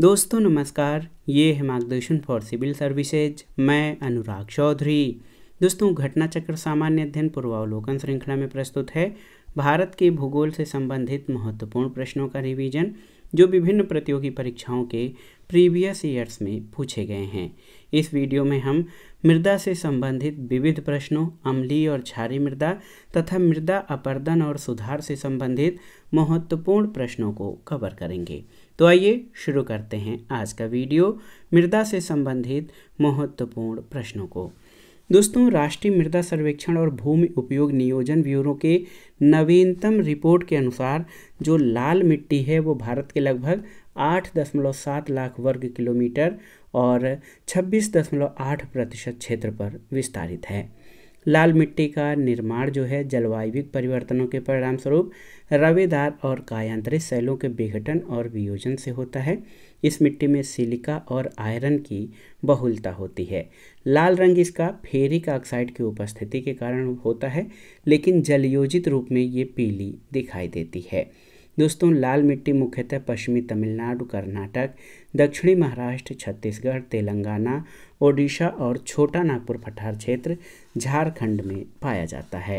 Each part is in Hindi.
दोस्तों नमस्कार ये है मार्गदर्शन फॉर सिविल सर्विसेज मैं अनुराग चौधरी दोस्तों घटना चक्र सामान्य अध्ययन पूर्वावलोकन श्रृंखला में प्रस्तुत है भारत के भूगोल से संबंधित महत्वपूर्ण प्रश्नों का रिवीजन जो विभिन्न प्रतियोगी परीक्षाओं के प्रीवियस ईयर्स में पूछे गए हैं इस वीडियो में हम मृदा से संबंधित विविध प्रश्नों अम्ली और क्षारी मृदा तथा मृदा अपर्दन और सुधार से संबंधित महत्वपूर्ण प्रश्नों को कवर करेंगे तो आइए शुरू करते हैं आज का वीडियो मृदा से संबंधित महत्वपूर्ण प्रश्नों को दोस्तों राष्ट्रीय मृदा सर्वेक्षण और भूमि उपयोग नियोजन ब्यूरो के नवीनतम रिपोर्ट के अनुसार जो लाल मिट्टी है वो भारत के लगभग आठ दशमलव सात लाख वर्ग किलोमीटर और छब्बीस दशमलव आठ प्रतिशत क्षेत्र पर विस्तारित है लाल मिट्टी का निर्माण जो है जलवायु परिवर्तनों के परिणाम स्वरूप रवेदार और कायांतरित शैलों के विघटन और वियोजन से होता है इस मिट्टी में सिलिका और आयरन की बहुलता होती है लाल रंग इसका फेरिक ऑक्साइड की उपस्थिति के कारण होता है लेकिन जलयोजित रूप में ये पीली दिखाई देती है दोस्तों लाल मिट्टी मुख्यतः पश्चिमी तमिलनाडु कर्नाटक दक्षिणी महाराष्ट्र छत्तीसगढ़ तेलंगाना ओडिशा और छोटा नागपुर पठार क्षेत्र झारखंड में पाया जाता है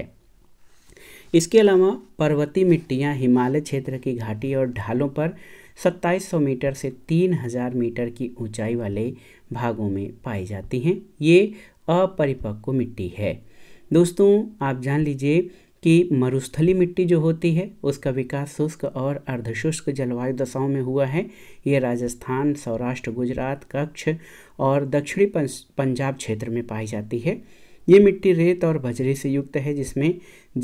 इसके अलावा पर्वतीय मिट्टियाँ हिमालय क्षेत्र की घाटी और ढालों पर 2700 मीटर से 3000 मीटर की ऊंचाई वाले भागों में पाई जाती हैं ये अपरिपक्व मिट्टी है दोस्तों आप जान लीजिए कि मरुस्थली मिट्टी जो होती है उसका विकास शुष्क और अर्धशुष्क जलवायु दशाओं में हुआ है ये राजस्थान सौराष्ट्र गुजरात कच्छ और दक्षिणी पंजाब क्षेत्र में पाई जाती है ये मिट्टी रेत और बजरी से युक्त है जिसमें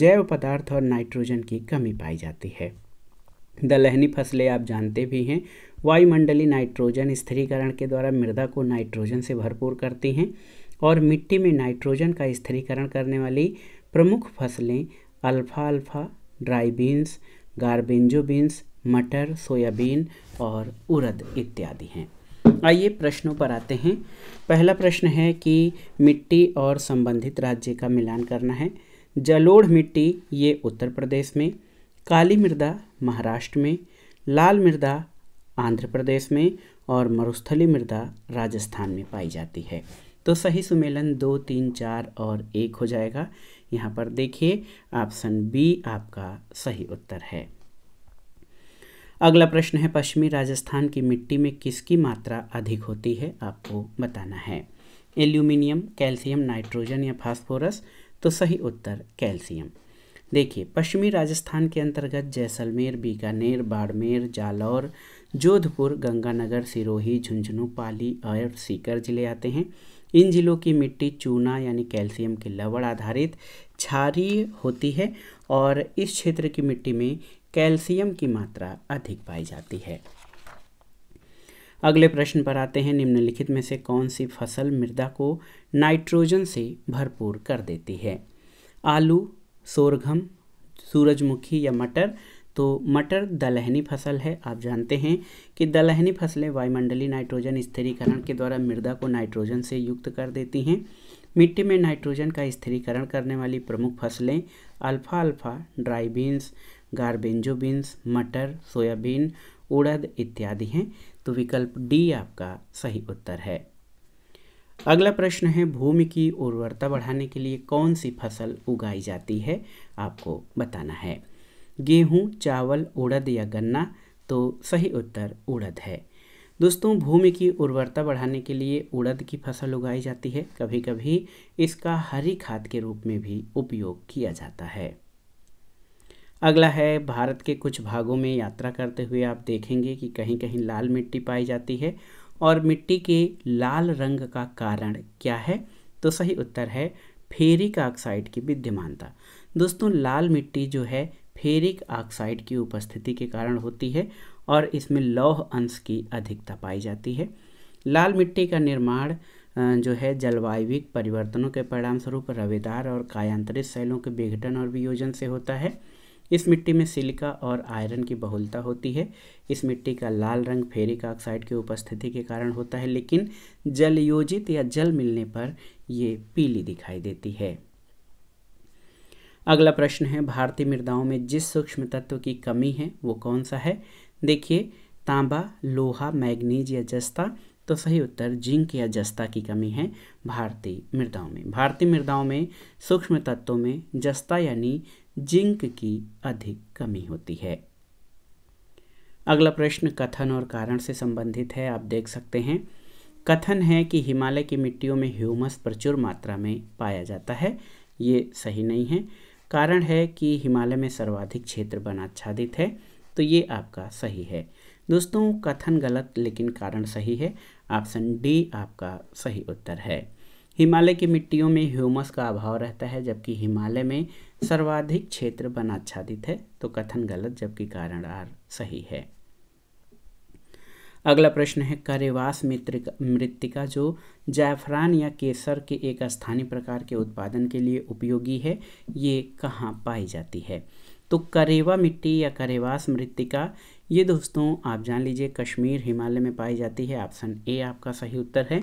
जैव पदार्थ और नाइट्रोजन की कमी पाई जाती है दलहनी फसलें आप जानते भी हैं वायुमंडलीय नाइट्रोजन स्थिरीकरण के द्वारा मृदा को नाइट्रोजन से भरपूर करती हैं और मिट्टी में नाइट्रोजन का स्थिरीकरण करने वाली प्रमुख फसलें अल्फ़ा अल्फ़ा ड्राई बीन्स गारबेंजो बीन्स मटर सोयाबीन और उड़द इत्यादि हैं आइए प्रश्नों पर आते हैं पहला प्रश्न है कि मिट्टी और संबंधित राज्य का मिलान करना है जलोढ़ मिट्टी ये उत्तर प्रदेश में काली मृदा महाराष्ट्र में लाल मृदा आंध्र प्रदेश में और मरुस्थली मृदा राजस्थान में पाई जाती है तो सही सुमेलन दो तीन चार और एक हो जाएगा यहाँ पर देखिए ऑप्शन बी आपका सही उत्तर है अगला प्रश्न है पश्चिमी राजस्थान की मिट्टी में किसकी मात्रा अधिक होती है आपको बताना है एल्यूमिनियम कैल्शियम नाइट्रोजन या फास्फोरस तो सही उत्तर कैल्शियम देखिए पश्चिमी राजस्थान के अंतर्गत जैसलमेर बीकानेर बाड़मेर जालौर जोधपुर गंगानगर सिरोही झुंझुनू पाली और सीकर जिले आते हैं इन जिलों की मिट्टी चूना यानी कैल्शियम के लवण आधारित क्षारीय होती है और इस क्षेत्र की मिट्टी में कैल्शियम की मात्रा अधिक पाई जाती है अगले प्रश्न पर आते हैं निम्नलिखित में से कौन सी फसल मृदा को नाइट्रोजन से भरपूर कर देती है आलू सोरघम सूरजमुखी या मटर तो मटर दलहनी फसल है आप जानते हैं कि दलहनी फसलें वायुमंडलीय नाइट्रोजन स्थिरीकरण के द्वारा मृदा को नाइट्रोजन से युक्त कर देती हैं मिट्टी में नाइट्रोजन का स्थिरीकरण करने वाली प्रमुख फसलें अल्फ़ा अल्फ़ा ड्राई बीन्स गारबेंजो बीन्स मटर सोयाबीन उड़द इत्यादि हैं तो विकल्प डी आपका सही उत्तर है अगला प्रश्न है भूमि की उर्वरता बढ़ाने के लिए कौन सी फसल उगाई जाती है आपको बताना है गेहूँ चावल उड़द या गन्ना तो सही उत्तर उड़द है दोस्तों भूमि की उर्वरता बढ़ाने के लिए उड़द की फसल उगाई जाती है कभी कभी इसका हरी खाद के रूप में भी उपयोग किया जाता है अगला है भारत के कुछ भागों में यात्रा करते हुए आप देखेंगे कि कहीं कहीं लाल मिट्टी पाई जाती है और मिट्टी के लाल रंग का कारण क्या है तो सही उत्तर है फेरिक ऑक्साइड की विद्यमानता दोस्तों लाल मिट्टी जो है फेरिक ऑक्साइड की उपस्थिति के कारण होती है और इसमें लौह अंश की अधिकता पाई जाती है लाल मिट्टी का निर्माण जो है जलवायु परिवर्तनों के परिणाम स्वरूप रवेदार और कायांतरित शैलों के विघटन और वियोजन से होता है इस मिट्टी में सिलिका और आयरन की बहुलता होती है इस मिट्टी का लाल रंग फेरिक ऑक्साइड की उपस्थिति के कारण होता है लेकिन जलयोजित या जल मिलने पर ये पीली दिखाई देती है अगला प्रश्न है भारतीय मृदाओं में जिस सूक्ष्म तत्व की कमी है वो कौन सा है देखिए तांबा लोहा मैग्नीज या जस्ता तो सही उत्तर जिंक या जस्ता की कमी है भारतीय मृदाओं में भारतीय मृदाओं में सूक्ष्म तत्वों में जस्ता यानी जिंक की अधिक कमी होती है अगला प्रश्न कथन और कारण से संबंधित है आप देख सकते हैं कथन है कि हिमालय की मिट्टियों में ह्यूमस प्रचुर मात्रा में पाया जाता है ये सही नहीं है कारण है कि हिमालय में सर्वाधिक क्षेत्र आच्छादित है तो ये आपका सही है दोस्तों कथन गलत लेकिन कारण सही है ऑप्शन डी आपका सही उत्तर है हिमालय की मिट्टियों में ह्यूमस का अभाव रहता है जबकि हिमालय में सर्वाधिक क्षेत्र आच्छादित है तो कथन गलत जबकि कारण आर सही है अगला प्रश्न है करेवास मृतिका जो जायफरान या केसर के एक स्थानीय प्रकार के उत्पादन के लिए उपयोगी है ये कहाँ पाई जाती है तो करेवा मिट्टी या करेवास मृतिका ये दोस्तों आप जान लीजिए कश्मीर हिमालय में पाई जाती है ऑप्शन ए आपका सही उत्तर है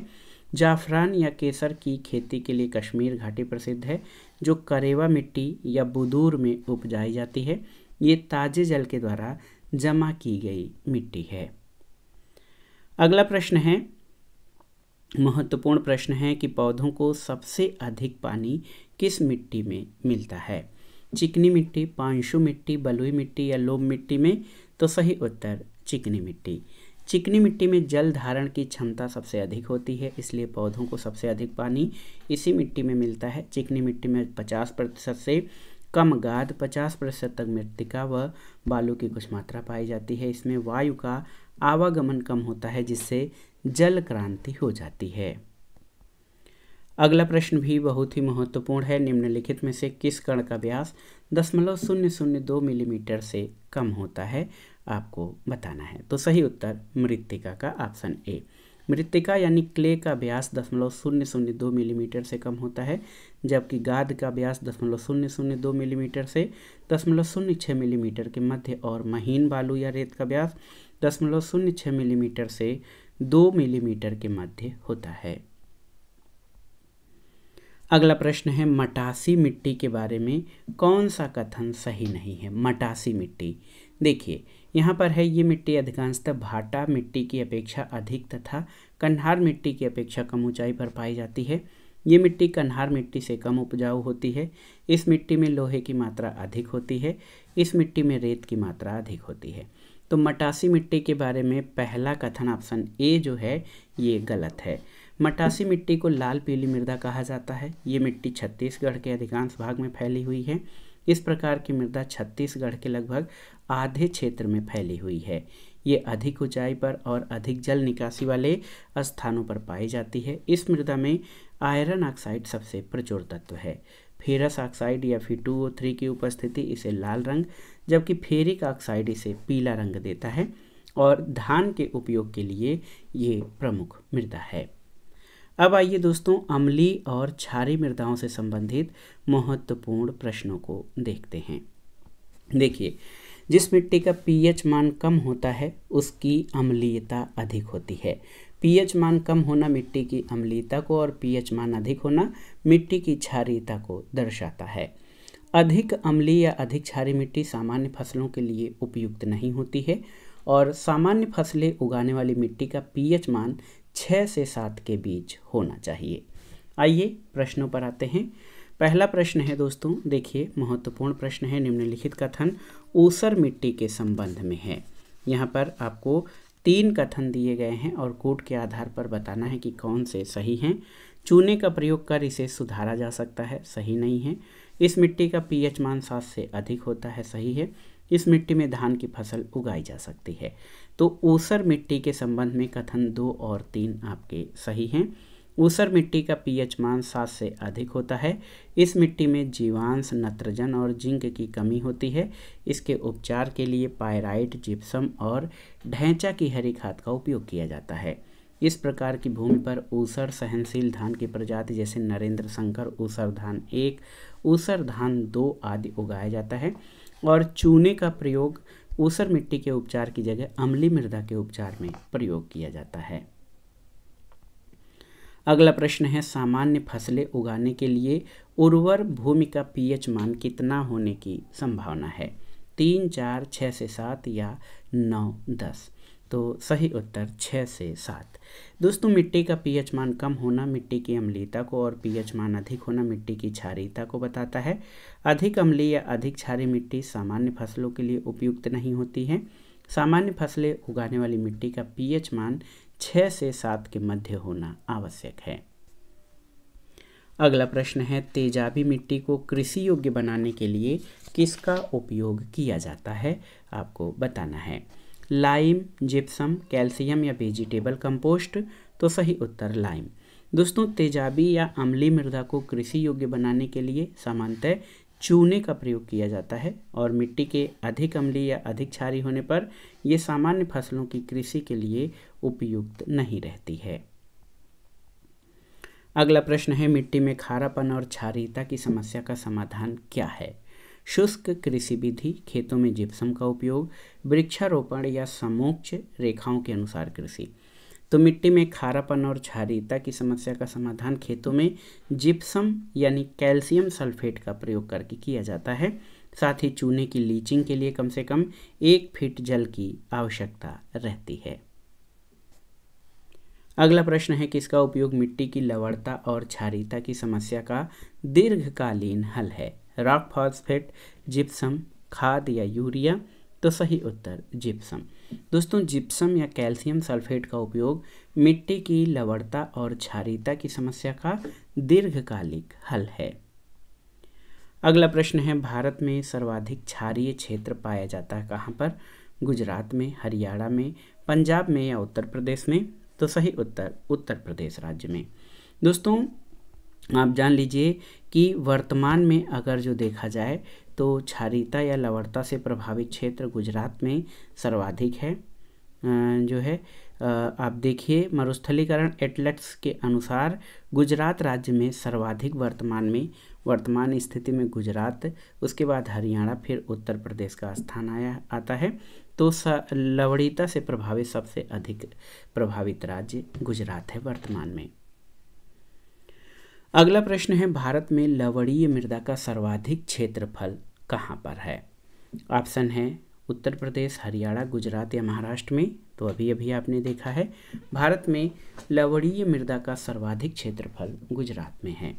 जाफरान या केसर की खेती के लिए कश्मीर घाटी प्रसिद्ध है जो करेवा मिट्टी या बुदूर में उपजाई जाती है ये ताजे जल के द्वारा जमा की गई मिट्टी है अगला प्रश्न है महत्वपूर्ण प्रश्न है कि पौधों को सबसे अधिक पानी किस मिट्टी में मिलता है चिकनी मिट्टी पांशु मिट्टी बलुई मिट्टी या लोम मिट्टी में तो सही उत्तर चिकनी मिट्टी चिकनी मिट्टी में जल धारण की क्षमता सबसे अधिक होती है इसलिए पौधों को सबसे अधिक पानी इसी मिट्टी में मिलता है चिकनी मिट्टी में पचास प्रतिशत से कम गाद 50 प्रतिशत तक मृतिका व बालू की कुछ मात्रा पाई जाती है इसमें वायु का आवागमन कम होता है जिससे जल क्रांति हो जाती है अगला प्रश्न भी बहुत ही महत्वपूर्ण है निम्नलिखित में से किस कण का व्यास दशमलव शून्य शून्य दो मिलीमीटर से कम होता है आपको बताना है तो सही उत्तर मृतिका का ऑप्शन ए मृतिका यानी क्ले का व्यास दशमलव शून्य शून्य दो मिलीमीटर से कम होता है जबकि गाद का व्यास दशमलव शून्य शून्य दो मिलीमीटर से दशमलव शून्य छः मिलीमीटर के मध्य और महीन बालू या रेत का व्यास दशमलव शून्य छः मिलीमीटर से दो मिलीमीटर के मध्य होता है अगला प्रश्न है मटासी मिट्टी के बारे में कौन सा कथन सही नहीं है मटासी मिट्टी देखिए यहाँ पर है ये मिट्टी अधिकांशतः भाटा मिट्टी की अपेक्षा अधिक तथा कन्हार मिट्टी की अपेक्षा कम ऊंचाई पर पाई जाती है ये मिट्टी कन्हार मिट्टी से कम उपजाऊ होती है इस मिट्टी में लोहे की मात्रा अधिक होती है इस मिट्टी में रेत की मात्रा अधिक होती है तो मटासी मिट्टी के बारे में पहला कथन ऑप्शन ए जो है ये गलत है मटासी मिट्टी को लाल पीली मृदा कहा जाता है ये मिट्टी छत्तीसगढ़ के अधिकांश भाग में फैली हुई है इस प्रकार की मृदा छत्तीसगढ़ के लगभग आधे क्षेत्र में फैली हुई है ये अधिक ऊंचाई पर और अधिक जल निकासी वाले स्थानों पर पाई जाती है इस मृदा में आयरन ऑक्साइड सबसे प्रचुर तत्व है फेरस ऑक्साइड या फिर टू ओ थ्री की उपस्थिति इसे लाल रंग जबकि फेरिक ऑक्साइड इसे पीला रंग देता है और धान के उपयोग के लिए ये प्रमुख मृदा है अब आइए दोस्तों अम्ली और क्षारी मृदाओं से संबंधित महत्वपूर्ण प्रश्नों को देखते हैं देखिए जिस मिट्टी का पीएच मान कम होता है उसकी अम्लीयता अधिक होती है पीएच मान कम होना मिट्टी की अम्लीयता को और पीएच मान अधिक होना मिट्टी की क्षारीयता को दर्शाता है अधिक अम्लीय या अधिक क्षारी मिट्टी सामान्य फसलों के लिए उपयुक्त नहीं होती है और सामान्य फसलें उगाने वाली मिट्टी का पीएच मान छः से सात के बीच होना चाहिए आइए प्रश्नों पर आते हैं पहला प्रश्न है दोस्तों देखिए महत्वपूर्ण प्रश्न है निम्नलिखित कथन ऊसर मिट्टी के संबंध में है यहाँ पर आपको तीन कथन दिए गए हैं और कोट के आधार पर बताना है कि कौन से सही हैं चूने का प्रयोग कर इसे सुधारा जा सकता है सही नहीं है इस मिट्टी का पीएच मान सात से अधिक होता है सही है इस मिट्टी में धान की फसल उगाई जा सकती है तो ऊसर मिट्टी के संबंध में कथन दो और तीन आपके सही हैं ऊसर मिट्टी का पीएच मान सात से अधिक होता है इस मिट्टी में जीवांश नत्रजन और जिंक की कमी होती है इसके उपचार के लिए पायराइट जिप्सम और ढैंचा की हरी खाद का उपयोग किया जाता है इस प्रकार की भूमि पर ऊसर सहनशील धान की प्रजाति जैसे नरेंद्र शंकर ऊसर धान एक ऊसर धान दो आदि उगाया जाता है और चूने का प्रयोग ऊसर मिट्टी के उपचार की जगह अम्ली मृदा के उपचार में प्रयोग किया जाता है अगला प्रश्न है सामान्य फसलें उगाने के लिए उर्वर भूमि का पीएच मान कितना होने की संभावना है तीन चार छः से सात या नौ दस तो सही उत्तर छः से सात दोस्तों मिट्टी का पीएच मान कम होना मिट्टी की अम्लीयता को और पीएच मान अधिक होना मिट्टी की क्षारीयता को बताता है अधिक अम्लीय या अधिक क्षारी मिट्टी सामान्य फसलों के लिए उपयुक्त नहीं होती है सामान्य फसलें उगाने वाली मिट्टी का पीएच मान छः से सात के मध्य होना आवश्यक है अगला प्रश्न है तेजाबी मिट्टी को कृषि योग्य बनाने के लिए किसका उपयोग किया जाता है आपको बताना है लाइम जिप्सम कैल्शियम या वेजिटेबल कंपोस्ट तो सही उत्तर लाइम दोस्तों तेजाबी या अम्ली मृदा को कृषि योग्य बनाने के लिए सामान्यतः चूने का प्रयोग किया जाता है और मिट्टी के अधिक अम्लीय या अधिक क्षारी होने पर यह सामान्य फसलों की कृषि के लिए उपयुक्त नहीं रहती है अगला प्रश्न है मिट्टी में खारापन और क्षारीयता की समस्या का समाधान क्या है शुष्क कृषि विधि खेतों में जिप्सम का उपयोग वृक्षारोपण या समोच्च रेखाओं के अनुसार कृषि तो मिट्टी में खारापन और क्षारीयता की समस्या का समाधान खेतों में जिप्सम यानी कैल्शियम सल्फेट का प्रयोग करके किया जाता है साथ ही चूने की लीचिंग के लिए कम से कम एक फीट जल की आवश्यकता रहती है अगला प्रश्न है कि इसका उपयोग मिट्टी की लवणता और क्षारीयता की समस्या का दीर्घकालीन हल है रॉक फॉस्फेट जिप्सम खाद या यूरिया तो सही उत्तर जिप्सम दोस्तों जिप्सम या कैल्शियम सल्फेट का उपयोग मिट्टी की लवड़ता और क्षारिता की समस्या का दीर्घकालिक हल है अगला प्रश्न है भारत में सर्वाधिक क्षारीय क्षेत्र पाया जाता है कहाँ पर गुजरात में हरियाणा में पंजाब में या उत्तर प्रदेश में तो सही उत्तर उत्तर प्रदेश राज्य में दोस्तों आप जान लीजिए कि वर्तमान में अगर जो देखा जाए तो क्षारीता या लवणता से प्रभावित क्षेत्र गुजरात में सर्वाधिक है जो है आप देखिए मरुस्थलीकरण एटलेट्स के अनुसार गुजरात राज्य में सर्वाधिक वर्तमान में वर्तमान स्थिति में गुजरात उसके बाद हरियाणा फिर उत्तर प्रदेश का स्थान आया आता है तो लवणीता से प्रभावित सबसे अधिक प्रभावित राज्य गुजरात है वर्तमान में अगला प्रश्न है भारत में लवणीय मृदा का सर्वाधिक क्षेत्रफल कहाँ पर है ऑप्शन है उत्तर प्रदेश हरियाणा गुजरात या महाराष्ट्र में तो अभी अभी आपने देखा है भारत में लवणीय मृदा का सर्वाधिक क्षेत्रफल गुजरात में है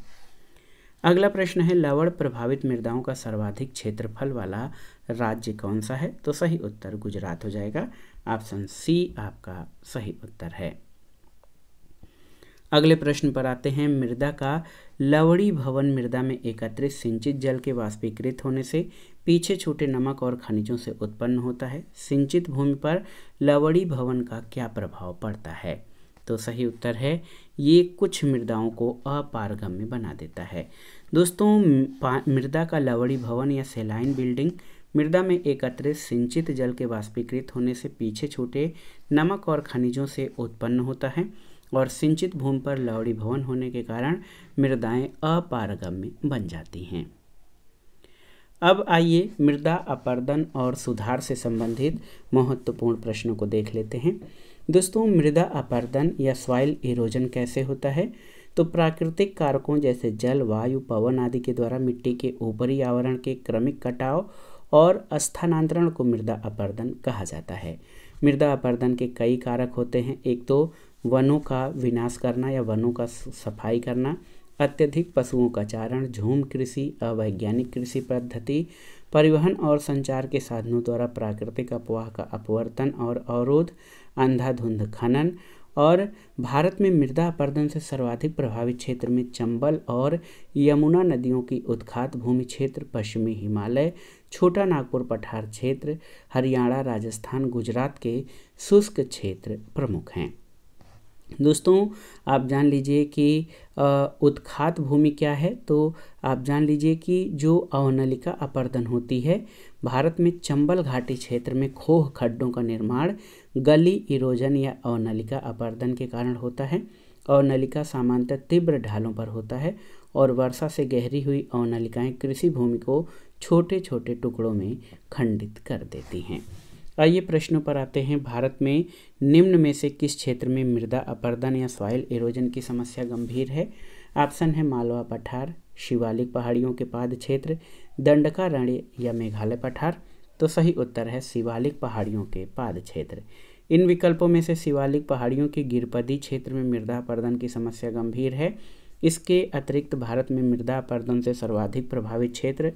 अगला प्रश्न है लवण प्रभावित मृदाओं का सर्वाधिक क्षेत्रफल वाला राज्य कौन सा है तो सही उत्तर गुजरात हो जाएगा ऑप्शन सी आपका सही उत्तर है अगले प्रश्न पर आते हैं मृदा का लवड़ी भवन मृदा में एकत्रित सिंचित जल के वाष्पीकृत होने से पीछे छूटे नमक और खनिजों से उत्पन्न होता है सिंचित भूमि पर लवड़ी भवन का क्या प्रभाव पड़ता है तो सही उत्तर है ये कुछ मृदाओं को अपारगम्य बना देता है दोस्तों मृदा का लवड़ी भवन या सेलाइन बिल्डिंग मृदा में एकत्रित सिंचित जल के वाष्पीकृत होने से पीछे छूटे नमक और खनिजों से उत्पन्न होता है और सिंचित भूमि पर लावड़ी भवन होने के कारण मृदाएं अपारगम्य बन जाती हैं अब आइए मृदा अपर्दन और सुधार से संबंधित महत्वपूर्ण प्रश्नों को देख लेते हैं दोस्तों मृदा अपर्दन या सॉइल इरोजन कैसे होता है तो प्राकृतिक कारकों जैसे जल वायु पवन आदि के द्वारा मिट्टी के ऊपरी आवरण के क्रमिक कटाव और स्थानांतरण को मृदा अपर्दन कहा जाता है मृदा अपर्दन के कई कारक होते हैं एक तो वनों का विनाश करना या वनों का सफाई करना अत्यधिक पशुओं का चारण झूम कृषि अवैज्ञानिक कृषि पद्धति परिवहन और संचार के साधनों द्वारा प्राकृतिक अपवाह का अपवर्तन और अवरोध अंधाधुंध खनन और भारत में मृदा अपर्दन से सर्वाधिक प्रभावित क्षेत्र में चंबल और यमुना नदियों की उत्खात भूमि क्षेत्र पश्चिमी हिमालय छोटा नागपुर पठार क्षेत्र हरियाणा राजस्थान गुजरात के शुष्क क्षेत्र प्रमुख हैं दोस्तों आप जान लीजिए कि उत्खात भूमि क्या है तो आप जान लीजिए कि जो अवनलिका अपर्दन होती है भारत में चंबल घाटी क्षेत्र में खोह खड्डों का निर्माण गली इरोजन या अवनलिका अपर्दन के कारण होता है अवनलिका सामान्यतः तीव्र ढालों पर होता है और वर्षा से गहरी हुई अवनलिकाएँ कृषि भूमि को छोटे छोटे टुकड़ों में खंडित कर देती हैं आइए प्रश्नों पर आते हैं भारत में निम्न में से किस क्षेत्र में मृदा अपर्दन या सॉइल एरोजन की समस्या गंभीर है ऑप्शन है मालवा पठार शिवालिक पहाड़ियों के पाद क्षेत्र दंडकारण्य या मेघालय पठार तो सही उत्तर है शिवालिक पहाड़ियों के पाद क्षेत्र इन विकल्पों में से शिवालिक पहाड़ियों के गिरपदी क्षेत्र में मृदा अपर्दन की समस्या गंभीर है इसके अतिरिक्त भारत में मृदा अपर्दन से सर्वाधिक प्रभावित क्षेत्र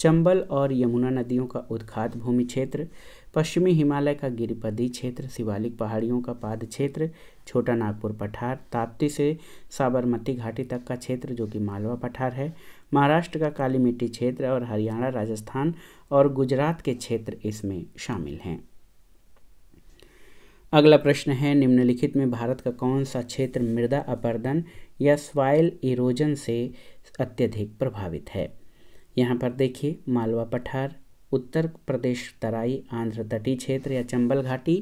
चंबल और यमुना नदियों का उत्खात भूमि क्षेत्र पश्चिमी हिमालय का गिरिपदी क्षेत्र शिवालिक पहाड़ियों का पाद क्षेत्र छोटा नागपुर पठार ताप्ती से साबरमती घाटी तक का क्षेत्र जो कि मालवा पठार है महाराष्ट्र का काली मिट्टी क्षेत्र और हरियाणा राजस्थान और गुजरात के क्षेत्र इसमें शामिल हैं अगला प्रश्न है निम्नलिखित में भारत का कौन सा क्षेत्र मृदा अपर्दन या स्वाइल इरोजन से अत्यधिक प्रभावित है यहाँ पर देखिए मालवा पठार उत्तर प्रदेश तराई आंध्र तटीय क्षेत्र या चंबल घाटी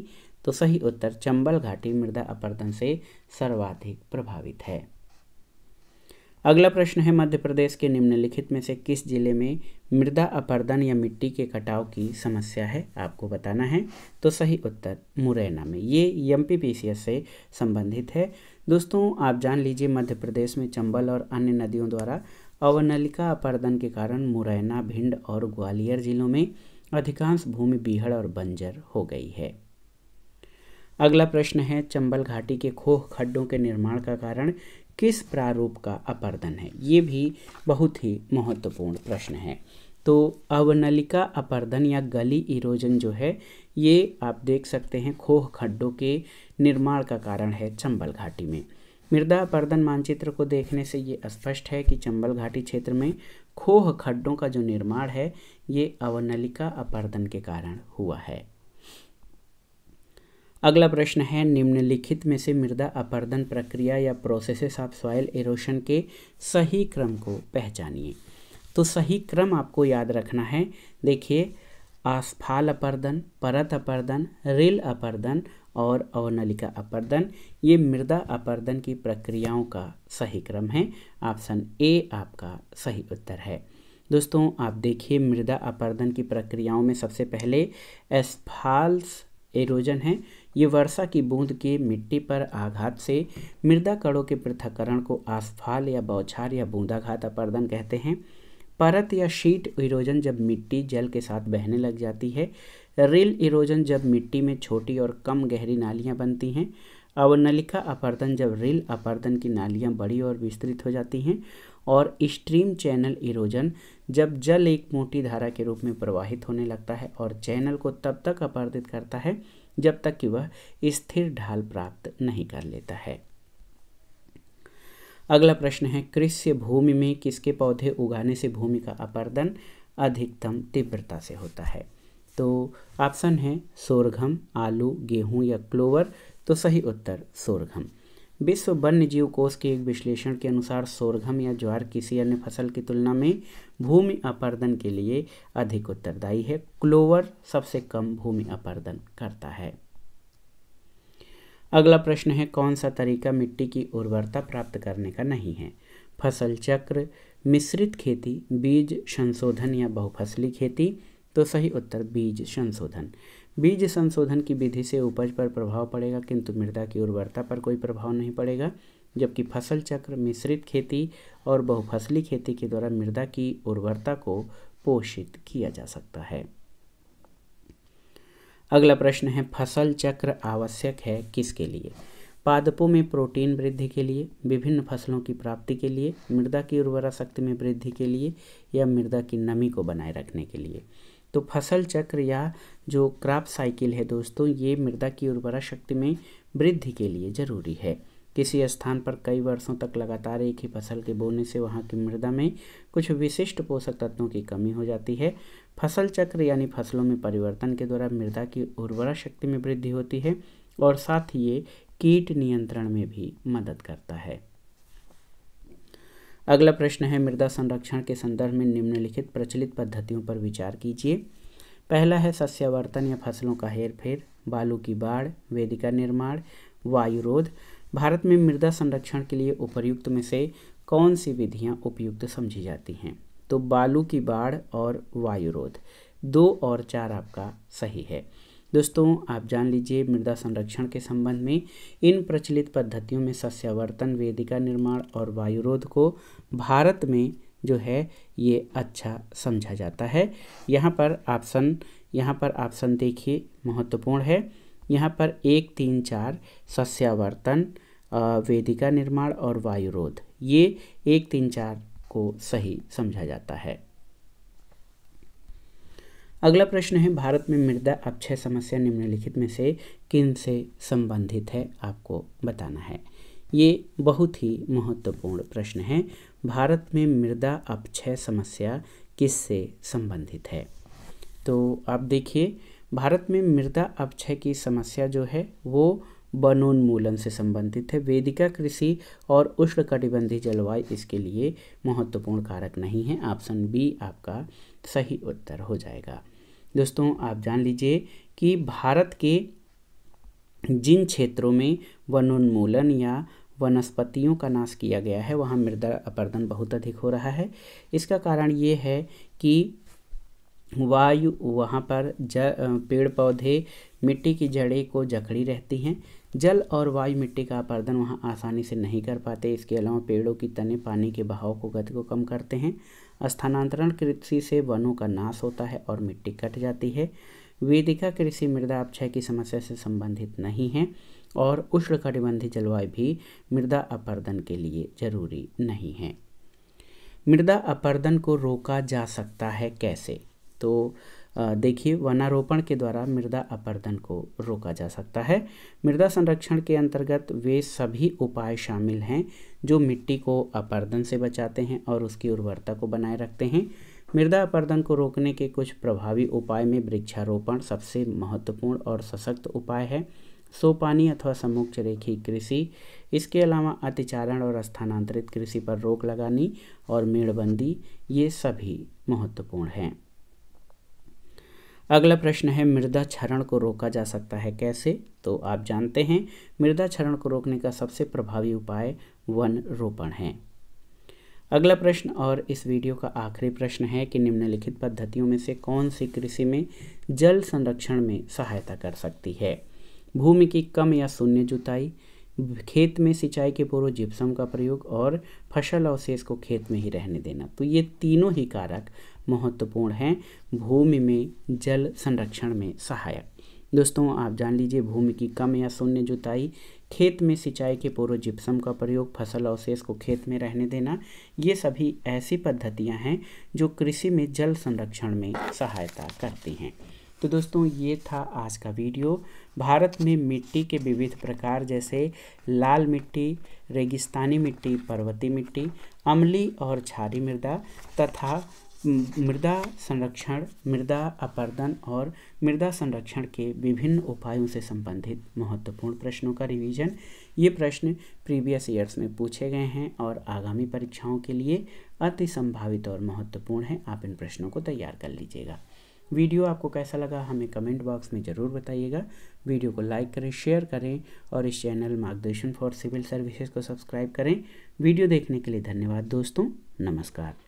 तो सही उत्तर चंबल घाटी मृदा अपरदन से सर्वाधिक प्रभावित है अगला प्रश्न है मध्य प्रदेश के निम्नलिखित में से किस जिले में मृदा अपरदन या मिट्टी के कटाव की समस्या है आपको बताना है तो सही उत्तर मुरैना में ये एम से संबंधित है दोस्तों आप जान लीजिए मध्य प्रदेश में चंबल और अन्य नदियों द्वारा अवनलिका अपर्दन के कारण मुरैना भिंड और ग्वालियर जिलों में अधिकांश भूमि बीहड़ और बंजर हो गई है अगला प्रश्न है चंबल घाटी के खोह खड्डों के निर्माण का कारण किस प्रारूप का अपर्दन है ये भी बहुत ही महत्वपूर्ण प्रश्न है तो अवनलिका अपर्दन या गली इरोजन जो है ये आप देख सकते हैं खोह खड्डों के निर्माण का कारण है चंबल घाटी में मृदा अपर्दन मानचित्र को देखने से ये स्पष्ट है कि चंबल घाटी क्षेत्र में खोह खड्डों का जो निर्माण है ये अवनलिका अपर्दन के कारण हुआ है अगला प्रश्न है निम्नलिखित में से मृदा अपर्दन प्रक्रिया या प्रोसेसेस ऑफ सॉयल इरोशन के सही क्रम को पहचानिए तो सही क्रम आपको याद रखना है देखिए आसफाल अपर्दन परत अपर्दन रिल अपर्दन और अवनलिका अपर्दन ये मृदा अपर्दन की प्रक्रियाओं का सही क्रम है ऑप्शन ए आपका सही उत्तर है दोस्तों आप देखिए मृदा अपर्दन की प्रक्रियाओं में सबसे पहले एस्फाल्स एरोजन है ये वर्षा की बूंद के मिट्टी पर आघात से मृदा कणों के पृथककरण को आसफाल या बौछार या बूंदाघात अपर्दन कहते हैं परत या शीट इरोजन जब मिट्टी जल के साथ बहने लग जाती है रिल इरोजन जब मिट्टी में छोटी और कम गहरी नालियाँ बनती हैं अवनलिका अपर्दन जब रिल अपर्दन की नालियाँ बड़ी और विस्तृत हो जाती हैं और स्ट्रीम चैनल इरोजन जब जल एक मोटी धारा के रूप में प्रवाहित होने लगता है और चैनल को तब तक अपर्दित करता है जब तक कि वह स्थिर ढाल प्राप्त नहीं कर लेता है अगला प्रश्न है कृषि भूमि में किसके पौधे उगाने से भूमि का अपर्दन अधिकतम तीव्रता से होता है तो ऑप्शन है सोरघम आलू गेहूं या क्लोवर तो सही उत्तर सोरघम विश्व वन्य जीव कोष के एक विश्लेषण के अनुसार सोरघम या ज्वार किसी अन्य फसल की तुलना में भूमि अपर्दन के लिए अधिक उत्तरदायी है क्लोवर सबसे कम भूमि अपर्दन करता है अगला प्रश्न है कौन सा तरीका मिट्टी की उर्वरता प्राप्त करने का नहीं है फसल चक्र मिश्रित खेती बीज संशोधन या बहुफसली खेती तो सही उत्तर बीज संशोधन बीज संशोधन की विधि से उपज पर प्रभाव पड़ेगा किंतु मृदा की उर्वरता पर कोई प्रभाव नहीं पड़ेगा जबकि फसल चक्र मिश्रित खेती और बहुफसली खेती के द्वारा मृदा की उर्वरता को पोषित किया जा सकता है अगला प्रश्न है फसल चक्र आवश्यक है किसके लिए पादपों में प्रोटीन वृद्धि के लिए विभिन्न फसलों की प्राप्ति के लिए मृदा की उर्वरा शक्ति में वृद्धि के लिए या मृदा की नमी को बनाए रखने के लिए तो फसल चक्र या जो क्राप साइकिल है दोस्तों ये मृदा की उर्वरा शक्ति में वृद्धि के लिए ज़रूरी है किसी स्थान पर कई वर्षों तक लगातार एक ही फसल के बोने से वहाँ की मृदा में कुछ विशिष्ट पोषक तत्वों की कमी हो जाती है फसल चक्र यानी फसलों में परिवर्तन के द्वारा मृदा की उर्वरा शक्ति में वृद्धि होती है और साथ ही ये कीट नियंत्रण में भी मदद करता है अगला प्रश्न है मृदा संरक्षण के संदर्भ में निम्नलिखित प्रचलित पद्धतियों पर विचार कीजिए पहला है सस्यावर्तन या फसलों का हेरफेर बालू की बाढ़ वेदिका निर्माण वायुरोध भारत में मृदा संरक्षण के लिए उपयुक्त में से कौन सी विधियाँ उपयुक्त समझी जाती हैं तो बालू की बाढ़ और वायुरोध दो और चार आपका सही है दोस्तों आप जान लीजिए मृदा संरक्षण के संबंध में इन प्रचलित पद्धतियों में सस्यावर्तन वेदिका निर्माण और वायुरोध को भारत में जो है ये अच्छा समझा जाता है यहाँ पर ऑप्शन यहाँ पर ऑप्शन देखिए महत्वपूर्ण है यहाँ पर एक तीन चार सस्यावर्तन वेदिका निर्माण और वायुरोध ये एक तीन चार को सही समझा जाता है अगला प्रश्न है भारत में मृदा अपक्षय समस्या निम्नलिखित में से किन से संबंधित है आपको बताना है ये बहुत ही महत्वपूर्ण प्रश्न है भारत में मृदा अपक्षय समस्या किससे संबंधित है तो आप देखिए भारत में मृदा अपक्षय की समस्या जो है वो वनोन्मूलन से संबंधित है वेदिका कृषि और उष्णकटिबंधीय जलवायु इसके लिए महत्वपूर्ण कारक नहीं है ऑप्शन बी आपका सही उत्तर हो जाएगा दोस्तों आप जान लीजिए कि भारत के जिन क्षेत्रों में वनोन्मूलन या वनस्पतियों का नाश किया गया है वहाँ मृदा अपरदन बहुत अधिक हो रहा है इसका कारण ये है कि वायु वहाँ पर ज पेड़ पौधे मिट्टी की जड़ें को जकड़ी रहती हैं जल और वायु मिट्टी का अपर्दन वहाँ आसानी से नहीं कर पाते इसके अलावा पेड़ों की तने पानी के बहाव को गति को कम करते हैं स्थानांतरण कृषि से वनों का नाश होता है और मिट्टी कट जाती है वेदिका कृषि मृदा अपक्षय की समस्या से संबंधित नहीं है और उष्णकटिबंधीय जलवायु भी मृदा अपर्दन के लिए जरूरी नहीं है मृदा अपर्दन को रोका जा सकता है कैसे तो देखिए वनारोपण के द्वारा मृदा अपरदन को रोका जा सकता है मृदा संरक्षण के अंतर्गत वे सभी उपाय शामिल हैं जो मिट्टी को अपरदन से बचाते हैं और उसकी उर्वरता को बनाए रखते हैं मृदा अपरदन को रोकने के कुछ प्रभावी उपाय में वृक्षारोपण सबसे महत्वपूर्ण और सशक्त उपाय है सोपानी अथवा समुक्ष रेखी कृषि इसके अलावा अतिचारण और स्थानांतरित कृषि पर रोक लगानी और मेड़बंदी ये सभी महत्वपूर्ण हैं अगला प्रश्न है मृदा क्षरण को रोका जा सकता है कैसे तो आप जानते हैं मृदा क्षरण को रोकने का सबसे प्रभावी उपाय वन रोपण है अगला प्रश्न और इस वीडियो का आखिरी प्रश्न है कि निम्नलिखित पद्धतियों में से कौन सी कृषि में जल संरक्षण में सहायता कर सकती है भूमि की कम या शून्य जुताई खेत में सिंचाई के पूर्व जिप्सम का प्रयोग और फसल अवशेष को खेत में ही रहने देना तो ये तीनों ही कारक महत्वपूर्ण हैं भूमि में जल संरक्षण में सहायक दोस्तों आप जान लीजिए भूमि की कम या शून्य जुताई खेत में सिंचाई के पूर्व जिप्सम का प्रयोग फसल अवशेष को खेत में रहने देना ये सभी ऐसी पद्धतियां हैं जो कृषि में जल संरक्षण में सहायता करती हैं तो दोस्तों ये था आज का वीडियो भारत में मिट्टी के विविध प्रकार जैसे लाल मिट्टी रेगिस्तानी मिट्टी पर्वतीय मिट्टी अम्ली और छारी मृदा तथा मृदा संरक्षण मृदा अपर्दन और मृदा संरक्षण के विभिन्न उपायों से संबंधित महत्वपूर्ण प्रश्नों का रिवीजन ये प्रश्न प्रीवियस ईयर्स में पूछे गए हैं और आगामी परीक्षाओं के लिए अति संभावित और महत्वपूर्ण हैं आप इन प्रश्नों को तैयार कर लीजिएगा वीडियो आपको कैसा लगा हमें कमेंट बॉक्स में ज़रूर बताइएगा वीडियो को लाइक करें शेयर करें और इस channel Margdarshan for civil services को सब्सक्राइब करें वीडियो देखने के लिए धन्यवाद दोस्तों नमस्कार